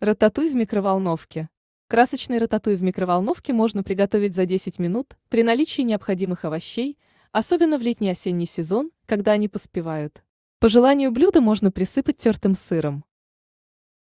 Рататуй в микроволновке. Красочный рататуй в микроволновке можно приготовить за 10 минут при наличии необходимых овощей, особенно в летний осенний сезон, когда они поспевают. По желанию блюда можно присыпать тертым сыром.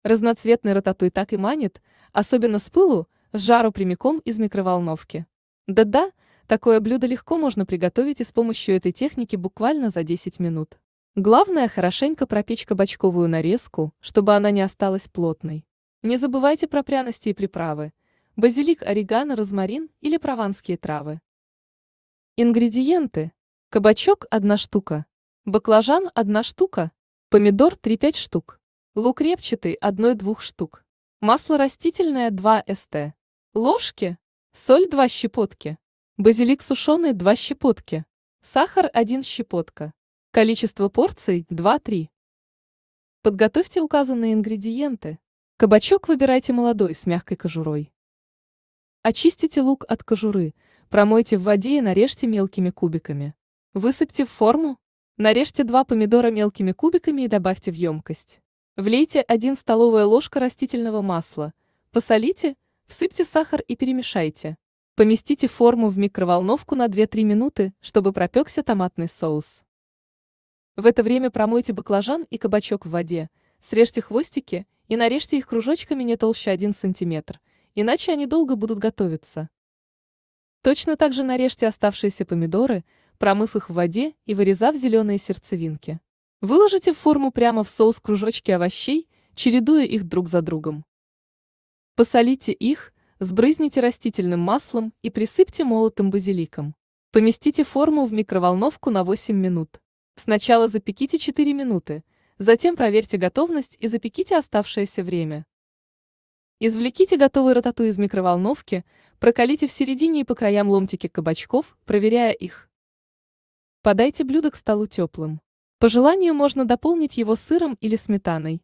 Разноцветный рататуй так и манит, особенно с пылу, с жару прямиком из микроволновки. Да-да, такое блюдо легко можно приготовить и с помощью этой техники буквально за 10 минут. Главное хорошенько пропечь кабачковую нарезку, чтобы она не осталась плотной. Не забывайте про пряности и приправы. Базилик, орегано, розмарин или прованские травы. Ингредиенты. Кабачок – 1 штука. Баклажан – 1 штука. Помидор – 3-5 штук. Лук репчатый – 1-2 штук. Масло растительное – 2 ст. Ложки. Соль – 2 щепотки. Базилик сушеный – 2 щепотки. Сахар – 1 щепотка. Количество порций – 2-3. Подготовьте указанные ингредиенты – Кабачок выбирайте молодой, с мягкой кожурой. Очистите лук от кожуры, промойте в воде и нарежьте мелкими кубиками. Высыпьте в форму, нарежьте два помидора мелкими кубиками и добавьте в емкость. Влейте 1 столовая ложка растительного масла, посолите, всыпьте сахар и перемешайте. Поместите форму в микроволновку на 2-3 минуты, чтобы пропекся томатный соус. В это время промойте баклажан и кабачок в воде, срежьте хвостики и нарежьте их кружочками не толще 1 см, иначе они долго будут готовиться. Точно так же нарежьте оставшиеся помидоры, промыв их в воде и вырезав зеленые сердцевинки. Выложите в форму прямо в соус кружочки овощей, чередуя их друг за другом. Посолите их, сбрызните растительным маслом и присыпьте молотым базиликом. Поместите форму в микроволновку на 8 минут. Сначала запеките 4 минуты, Затем проверьте готовность и запеките оставшееся время. Извлеките готовый ротату из микроволновки, прокалите в середине и по краям ломтики кабачков, проверяя их. Подайте блюдо к столу теплым. По желанию можно дополнить его сыром или сметаной.